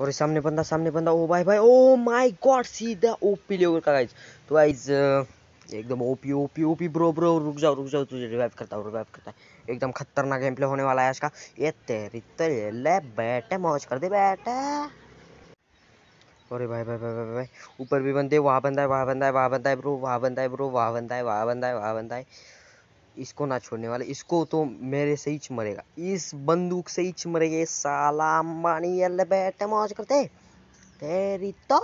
और सामने बंदा सामने बंदा ओ भाई भाई ओ माय गॉड सीधा ओपी लेवल का गाइस तो गाइस एकदम OP OP OP bro bro रुक जाओ रुक जाओ तुझे रिवाइव करता हूं रिवाइव करता है एकदम खतरनाक गेम प्ले होने वाला है आज का ये तेरी तेरे ले बैठे मौज कर दे बैठे अरे भाई भाई भाई भाई भाई ऊपर भी बंदे वहाँ बंदा है वहाँ बंदा है वहाँ बंदा है ब्रो वहाँ बंदा है ब्रो वहाँ बंदा है वहाँ बंदा है वहाँ बंदा है इसको ना छोड़ने वाले इसको तो मेरे से ही मरेगा इस बंदूक से ही मरेगा ये साला अंबानी बैठे मौज करते तेरी तो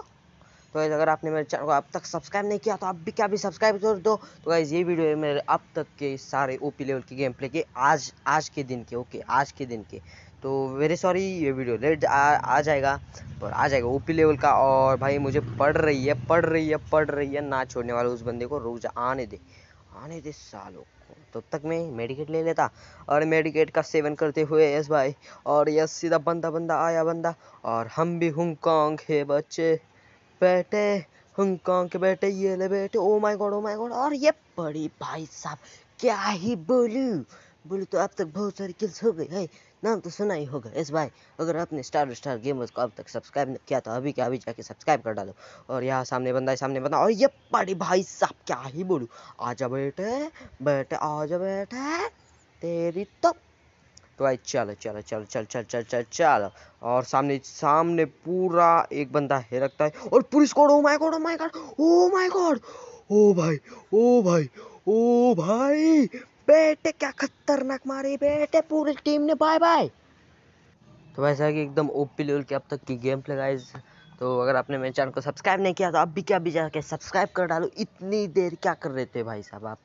तो अगर आपने मेरे चैनल को अब तक सब्सक्राइब नहीं किया तो आप भी क्या भी सब्सक्राइब कर दो तो गाइज ये वीडियो है मेरे अब तक के सारे ओपी लेवल के गेम प्ले के आज आज के दिन के ओके आज के दिन के तो वेरी सॉरी ये वीडियो लेट आ, आ जाएगा पर आ जाएगा ओपी लेवल का और भाई मुझे पढ़ रही है पढ़ रही है पढ़ रही है ना छोड़ने वाले उस बंदे को रोज आने दे आने दे सालों तो तब तक मैं मेडिकेट ले लेता और मेडिकेट का सेवन करते हुए यस भाई और यस सीधा बंदा बंदा आया बंदा और हम भी हांगकांग है बच्चे बैठे हंगकॉन्ग के बैठे ये ले बैठे oh my god oh my god और ये बड़ी भाई साहब क्या ही बोलू बोले तो अब तक बहुत सारी किल्स हो गई है नाम तो सुना ही होगा एस भाई अगर आपने स्टार स्टार गेमर्स को अब तक सब्सक्राइब नहीं किया तो अभी क्या अभी जाके सब्सक्राइब कर डालो और यहाँ सामने बंदा है सामने बंदा और ये बड़े भाई साहब क्या ही बोलूँ आजा बैठे बेटे आजा बैठे तेरी तो तो भाई चलो चलो चलो चल चल चल चल चलो और सामने सामने पूरा एक बंदा है रखता है और police code oh my god oh my god oh my god oh भाई ओ oh भाई ओ oh भाई बेटे क्या खतरनाक मारी बेटे पूरी टीम ने बाय बाय तो वैसा कि एकदम ओपी लेवल की अब तक की गेम प्ले गाइज तो अगर आपने मेरे चैनल को सब्सक्राइब नहीं किया तो अब भी क्या भी जाके सब्सक्राइब कर डालो इतनी देर क्या कर रहे थे भाई साहब आप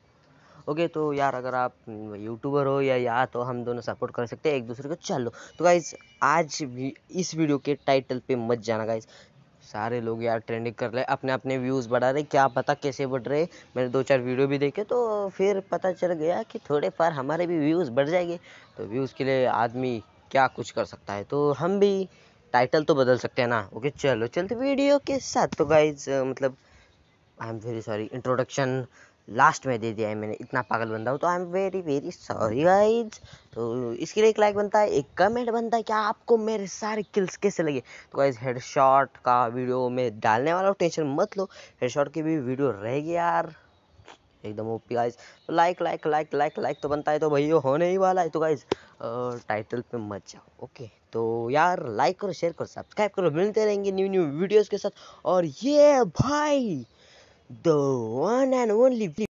ओके तो यार अगर आप यूट्यूबर हो या यार तो हम दोनों सपोर्ट कर सकते हैं एक दूसरे को चलो तो गाइज आज भी इस वीडियो के टाइटल पे मत जाना गाइज सारे लोग यार ट्रेंडिंग कर रहे अपने अपने व्यूज़ बढ़ा रहे क्या पता कैसे बढ़ रहे मैंने दो चार वीडियो भी देखे तो फिर पता चल गया कि थोड़े पार हमारे भी व्यूज़ बढ़ जाएंगे तो व्यूज़ के लिए आदमी क्या कुछ कर सकता है तो हम भी टाइटल तो बदल सकते हैं ना ओके चलो चलते वीडियो के साथ तो गाइज मतलब I am very sorry introduction last में दे दिया है मैंने इतना पागल बंदा हूँ तो I am very very sorry guys तो इसके लिए एक लाइक बनता है एक कमेंट बनता है क्या आपको मेरे सारे किल्स कैसे लगे तो गाइज हेड शॉट का वीडियो में डालने वाला हूँ टेंशन मत लो हेड शॉट की भी वीडियो रहेगी यार एकदम ओपी गाइज तो like like like like like तो बनता है तो भैया होने ही वाला है तो गाइज टाइटल पे मत जाओ ओके तो यार लाइक करो शेयर करो सब्सक्राइब करो मिलते रहेंगे न्यू न्यू वीडियोज़ के साथ और ये भाई the one and only